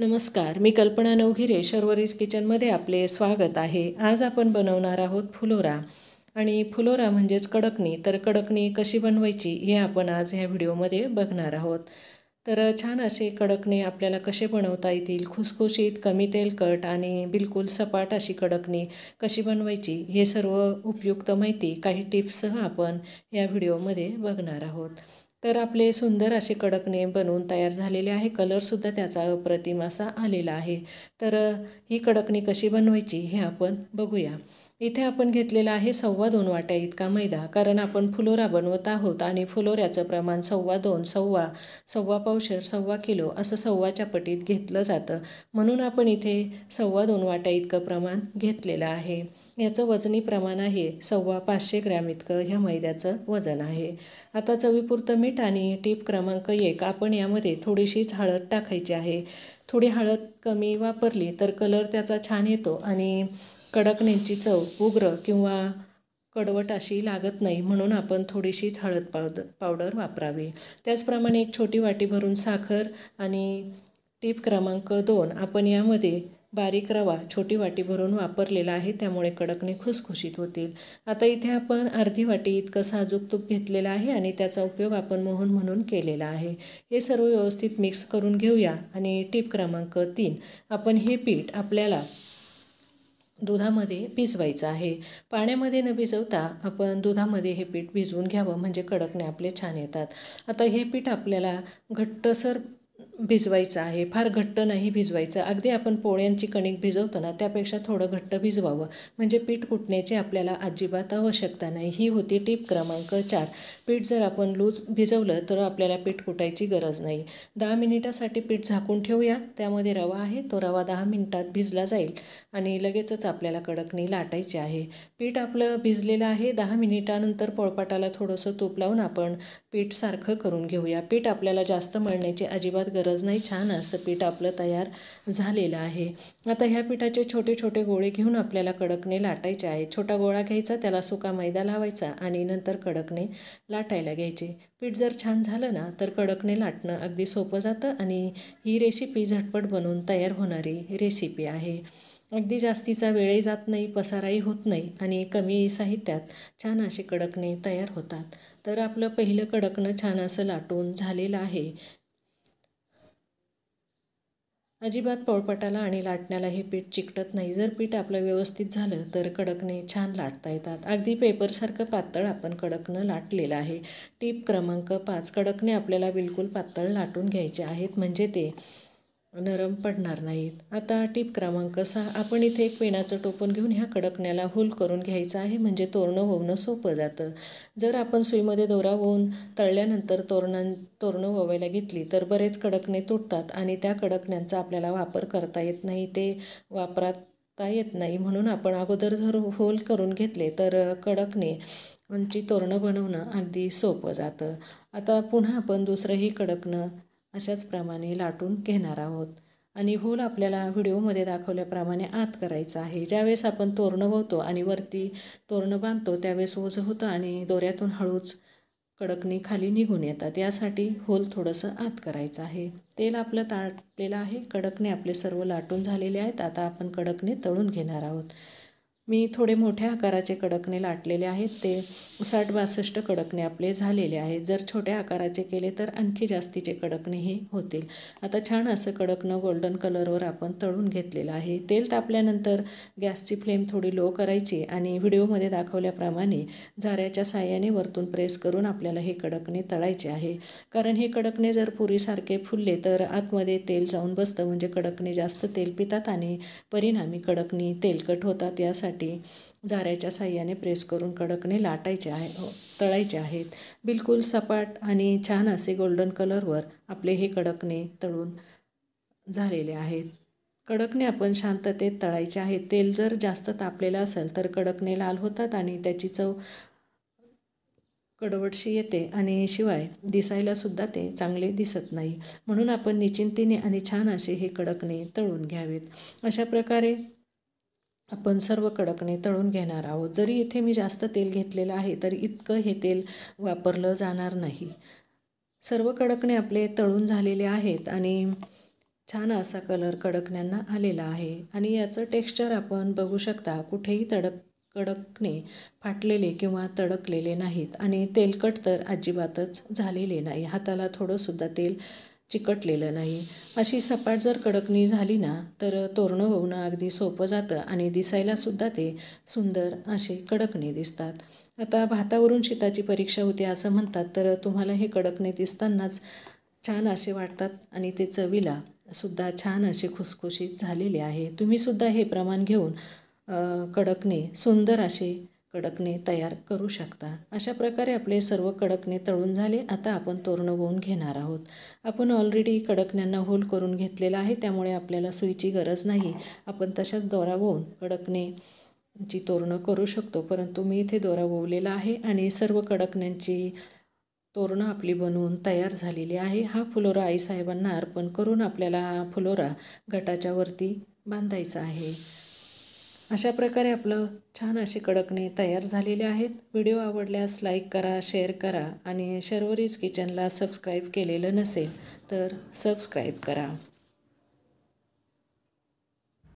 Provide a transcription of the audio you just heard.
नमस्कार मी कल्पना नवघिरे शर्वरीज किचनमध्ये आपले स्वागत आहे आज आपण बनवणार आहोत फुलोरा आणि फुलोरा म्हणजेच कडकणी तर कडकणी कशी बनवायची हे आपण आज ह्या व्हिडिओमध्ये बघणार आहोत तर छान असे कडकणे आपल्याला कसे बनवता येतील खुसखुशीत कमी तेलकट आणि बिलकुल सपाट अशी कडकणी कशी बनवायची हे सर्व उपयुक्त माहिती काही टिप्ससह आपण या व्हिडिओमध्ये बघणार आहोत तर आपले सुंदर असे कडकणे बनवून तयार झालेले आहे कलरसुद्धा त्याचा अप्रतिम असा आलेला आहे तर ही कडकणी कशी बनवायची हे आपण बघूया इथे आपण घेतलेला आहे सव्वा दोन वाट्या इतका मैदा कारण आपण फुलोरा बनवत आहोत आणि फुलोऱ्याचं प्रमाण सव्वा दोन सव्वा सव्वा पावशेर सव्वा किलो असं सव्वाच्या पटीत घेतलं जातं म्हणून आपण इथे सव्वा दोन वाट्या इतकं प्रमाण घेतलेलं आहे याचं वजनी प्रमाण आहे सव्वा पाचशे ग्रॅम इतकं ह्या मैद्याचं वजन आहे आता चवीपुरतं मीठ आणि टीप क्रमांक एक आपण यामध्ये थोडीशीच हळद टाकायची आहे थोडी हळद कमी वापरली तर कलर त्याचा छान येतो आणि कडकनेची चव उग्र किंवा कडवट अशी लागत नाही म्हणून आपण थोडीशीच हळद पावड पावडर वापरावी त्याचप्रमाणे एक छोटी वाटी भरून साखर आणि टीप क्रमांक दोन आपण यामध्ये बारीक रवा छोटी वाटी भरून वापरलेला आहे त्यामुळे कडकणे खुसखुशीत होतील आता इथे आपण अर्धी वाटी इतकं साजूक तूप घेतलेलं आहे आणि त्याचा उपयोग आपण मोहन म्हणून केलेला आहे हे सर्व व्यवस्थित मिक्स करून घेऊया आणि टीप क्रमांक तीन आपण हे पीठ आपल्याला दुधामध्ये भिजवायचं आहे पाण्यामध्ये न भिजवता आपण दुधामध्ये हे पीठ भिजवून घ्यावं म्हणजे कडकणे आपले छान येतात आता हे पीठ आपल्याला घट्टसर भिजवायचं आहे फार घट्ट नाही भिजवायचं अगदी आपण पोळ्यांची कणिक भिजवतो ना त्यापेक्षा थोडं घट्ट भिजवावं म्हणजे पीठ कुटण्याची आपल्याला अजिबात आवश्यकता नाही ही होती टीप क्रमांक चार पीठ जर आपण लूज भिजवलं तर आपल्याला पीठ कुटायची गरज नाही दहा मिनिटासाठी पीठ झाकून ठेवूया त्यामध्ये रवा आहे तो रवा दहा मिनिटात भिजला जाईल आणि लगेचच आपल्याला कडकणी लाटायची आहे पीठ आपलं भिजलेलं आहे दहा मिनिटानंतर पोळपाटाला थोडंसं तूप लावून आपण पीठ सारखं करून घेऊया पीठ आपल्याला जास्त मळण्याची अजिबात अजिबात गरज नाही छान असं पीठ आपलं तयार झालेलं आहे आता ह्या पिठाचे छोटे छोटे गोळे घेऊन आपल्याला कडकने लाटायचे आहे छोटा गोळा घ्यायचा त्याला सुका मैदा लावायचा आणि नंतर कडकने लाटायला घ्यायचे पीठ जर छान झालं ना तर कडकने लाटणं अगदी सोपं जातं आणि ही रेसिपी झटपट बनवून तयार होणारी रेसिपी आहे अगदी जास्तीचा वेळही जात नाही पसाराही होत नाही आणि कमी साहित्यात छान असे कडकणे तयार होतात तर आपलं पहिलं कडकणं छान असं लाटून झालेलं आहे अजिबात पोळपटाला आणि लाटण्याला हे पीठ चिकटत नाही जर पीठ आपलं व्यवस्थित झालं तर कडकने छान लाटता येतात अगदी पेपरसारखं पातळ आपण कडकनं लाटलेलं आहे टीप क्रमांक पाच कडकने आपल्याला बिलकुल पातळ लाटून घ्यायचे आहेत म्हणजे ते नरम पडणार नाहीत आता टीप क्रमांक सहा आपण इथे एक पेणाचं टोपण घेऊन ह्या कडकण्याला होल करून घ्यायचं आहे म्हणजे तोरणं होवणं सोपं जातं जर आपण सुईमध्ये दोरा होऊन तळल्यानंतर तोरणां तोरणं ववायला घेतली तर बरेच कडकणे तुटतात आणि त्या कडकण्यांचा आपल्याला वापर करता येत नाही ते वापरता येत नाही म्हणून आपण अगोदर जर होल करून घेतले तर कडकणे म्हणजे तोरणं बनवणं अगदी सोपं जातं आता पुन्हा आपण दुसरंही कडकणं अशाच प्रमाणे लाटून घेणार आहोत आणि होल आपल्याला व्हिडिओमध्ये दाखवल्याप्रमाणे आत करायचं आहे ज्यावेळेस आपण तोरणं बवतो आणि वरती तोरणं बांधतो त्यावेळेस ओझं होतं आणि दोऱ्यातून हळूच कडकणी खाली निघून येतात यासाठी होल थोडंसं आत करायचं आहे तेल आपलं ताटलेलं आहे कडकणे आपले सर्व लाटून झालेले आहेत आता आपण कडकणे तळून घेणार आहोत मी थोडे मोठ्या आकाराचे कडकणे लाटलेले आहेत ते साठ बासष्ट कडकणे आपले झालेले आहेत जर छोट्या आकाराचे केले तर आणखी जास्तीचे कडकणे हे होतील आता छान असं कडकणं गोल्डन कलरवर आपण तळून घेतलेलं आहे तेल तापल्यानंतर गॅसची फ्लेम थोडी लो करायची आणि व्हिडिओमध्ये दाखवल्याप्रमाणे झाऱ्याच्या साह्याने वरतून प्रेस करून आपल्याला हे कडकणे तळायचे आहे कारण हे कडकणे जर पुरीसारखे फुलले तर आतमध्ये तेल जाऊन बसतं म्हणजे कडकणे जास्त तेल पितात आणि परिणामी कडकणी तेलकट होतात यासाठी करण्यासाठी झाऱ्याच्या साह्याने प्रेस करून कडकने लाटायचे आहे हो, तळायचे आहेत बिलकुल सपाट आणि छान असे गोल्डन कलरवर आपले हे कडकने तळून झालेले आहेत कडकने आपण शांततेत तळायचे आहे तेल जर जास्त तापलेलं असेल तर कडकने लाल होतात आणि त्याची चव कडवटशी येते आणि शिवाय दिसायला सुद्धा ते चांगले दिसत नाही म्हणून आपण निश्चिंतीने आणि छान असे हे कडकणे तळून घ्यावेत अशा प्रकारे आपण सर्व कडकणे तळून घेणार आहोत जरी इथे मी जास्त तेल घेतलेलं आहे तरी इतकं हे तेल वापरलं जाणार नाही सर्व कडकणे आपले तळून झालेले आहेत आणि छान असा कलर कडकण्यांना आलेला आहे आणि याचं टेक्स्चर आपण बघू शकता कुठेही तडक कडकणे फाटलेले किंवा तडकलेले नाहीत आणि तेलकट तर अजिबातच झालेले नाही हाताला थोडंसुद्धा तेल चिकटलेलं नाही अशी सपाट जर कडकणी झाली ना तर तोरणं होऊन अगदी सोपं जातं आणि दिसायलासुद्धा ते सुंदर असे कडकणे दिसतात आता भातावरून शेताची परीक्षा होते असं म्हणतात तर तुम्हाला हे कडकणे दिसतानाच छान असे वाटतात आणि ते चवीला सुद्धा छान असे खुसखुशीत झालेले आहे तुम्हीसुद्धा हे प्रमाण घेऊन कडकणे सुंदर असे कडकणे तयार करू शकता अशा प्रकारे आपले सर्व कडकने तळून झाले आता आपण तोरणं होऊन घेणार आहोत आपण ऑलरेडी कडकण्यांना होल करून घेतलेला आहे त्यामुळे आपल्याला सुईची गरज नाही आपण तशाच दोरा होऊन कडकणे ची तोरणं करू शकतो परंतु मी इथे दोरा ववलेला आहे आणि सर्व कडकण्यांची तोरणं आपली बनवून तयार झालेली आहे हा फुलोरा आईसाहेबांना अर्पण करून आपल्याला हा फुलोरा गटाच्या वरती बांधायचा आहे अशा प्रकारे आपलं छान असे कडकणे तयार झालेले आहेत व्हिडिओ आवडल्यास लाईक करा शेअर करा आणि शर्वरीज किचनला सबस्क्राईब केलेलं नसेल तर सबस्क्राईब करा